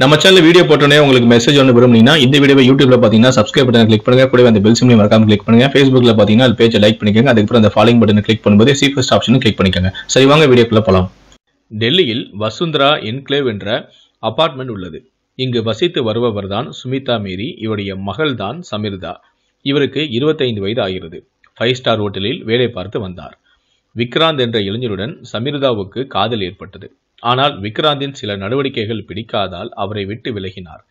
நம்ம channel video போட்டோன்னே உங்களுக்கு மெசேஜ் ஒன்று விரும்புனீங்கன்னா இந்த வீடியோ யூடியூப்ல பார்த்தீங்கன்னா சப்ஸ்கிரைப் பண்ணி கிளிக் பண்ணுங்க கூட அந்த பெல் சிம்லையும் மறக்காம கிளிக் பண்ணுங்க ஃபேஸ்புக்ல பார்த்தீங்கன்னா அது பேஜை லைக் பண்ணிக்கோங்க அதுக்கப்புறம் அந்த ஃபாலோ பட்டன் கிளிக் பண்ணும்போது சி ஃபர்ஸ்ட் ஆப்ஷனும் கிளிக் பண்ணிக்கோங்க சரி வாங்க வீடியோக்குள்ள போலாம் டெல்லியில் வசுந்தரா என்க்ளேவ் என்ற அபார்ட்மெண்ட் உள்ளது இங்கு வசித்து வருபவர் தான் சுமிதா மேரி இவருடைய மகள் தான் சமிர்தா இவருக்கு இருபத்தைந்து வயது ஆகிறது ஃபைவ் ஸ்டார் ஹோட்டலில் வேலை பார்த்து வந்தார் விக்ராந்த் என்ற இளைஞருடன் சமிர்தாவுக்கு காதல் ஏற்பட்டது ஆனால் விக்ராந்தின் சில நடவடிக்கைகள் பிடிக்காதால் அவரை விட்டு விலகினார்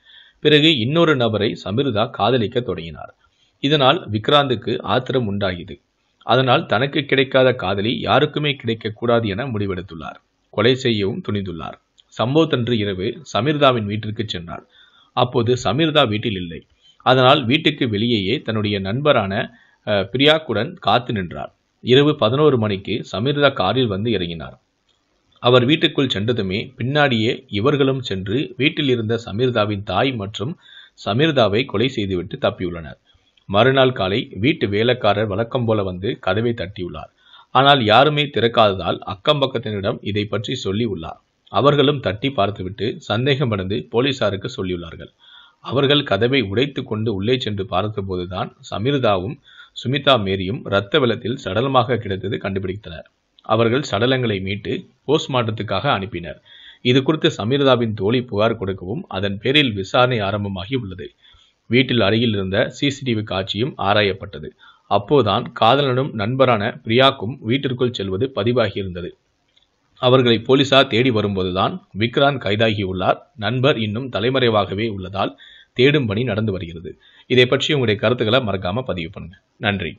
பிறகு இன்னொரு நபரை சமிருதா காதலிக்க தொடங்கினார் இதனால் விக்ராந்துக்கு ஆத்திரம் உண்டாகியது அதனால் தனக்கு கிடைக்காத காதலி யாருக்குமே கிடைக்கக்கூடாது என முடிவெடுத்துள்ளார் கொலை செய்யவும் துணிந்துள்ளார் சம்பவத்தன்று இரவு சமீர்தாவின் வீட்டிற்கு சென்றார் அப்போது சமீர்தா வீட்டில் இல்லை அதனால் வீட்டுக்கு வெளியேயே தன்னுடைய நண்பரான பிரியாக்குடன் காத்து நின்றார் இரவு பதினோரு மணிக்கு சமீர்தா காரில் வந்து இறங்கினார் அவர் வீட்டுக்குள் சென்றதுமே பின்னாடியே இவர்களும் சென்று வீட்டில் இருந்த சமீர்தாவின் தாய் மற்றும் சமீர்தாவை கொலை செய்துவிட்டு தப்பியுள்ளனர் மறுநாள் காலை வீட்டு வேலைக்காரர் வழக்கம் போல வந்து கதவை தட்டியுள்ளார் ஆனால் யாருமே திறக்காததால் அக்கம் பக்கத்தினரிடம் இதை பற்றி சொல்லி உள்ளார் அவர்களும் தட்டி பார்த்துவிட்டு சந்தேகமடைந்து போலீசாருக்கு சொல்லியுள்ளார்கள் அவர்கள் கதவை உடைத்து கொண்டு உள்ளே சென்று பார்த்தபோதுதான் சமீர்தாவும் சுமிதா மேரியும் இரத்த வெள்ளத்தில் சடலமாக கிடைத்தது கண்டுபிடித்தனர் அவர்கள் சடலங்களை மீட்டு போஸ்ட்மார்ட்டத்துக்காக அனுப்பினர் இது குறித்து சமீரதாவின் தோழி புகார் கொடுக்கவும் அதன் பேரில் விசாரணை ஆரம்பமாகி உள்ளது வீட்டில் அருகில் இருந்த சிசிடிவி காட்சியும் ஆராயப்பட்டது அப்போதான் காதலனும் நண்பரான பிரியாக்கும் வீட்டிற்குள் செல்வது பதிவாகியிருந்தது அவர்களை போலீசார் தேடி வரும்போதுதான் விக்ராந்த் கைதாகியுள்ளார் நண்பர் இன்னும் தலைமறைவாகவே உள்ளதால் தேடும் பணி நடந்து வருகிறது இதை பற்றி உங்களுடைய கருத்துக்களை மறக்காமல் பதிவு பண்ணுங்கள் நன்றி